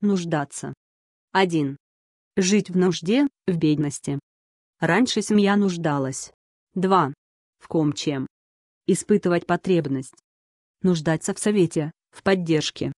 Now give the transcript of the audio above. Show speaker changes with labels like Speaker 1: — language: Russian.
Speaker 1: Нуждаться. 1. Жить в нужде, в бедности. Раньше семья нуждалась. 2. В ком чем. Испытывать потребность. Нуждаться в совете, в поддержке.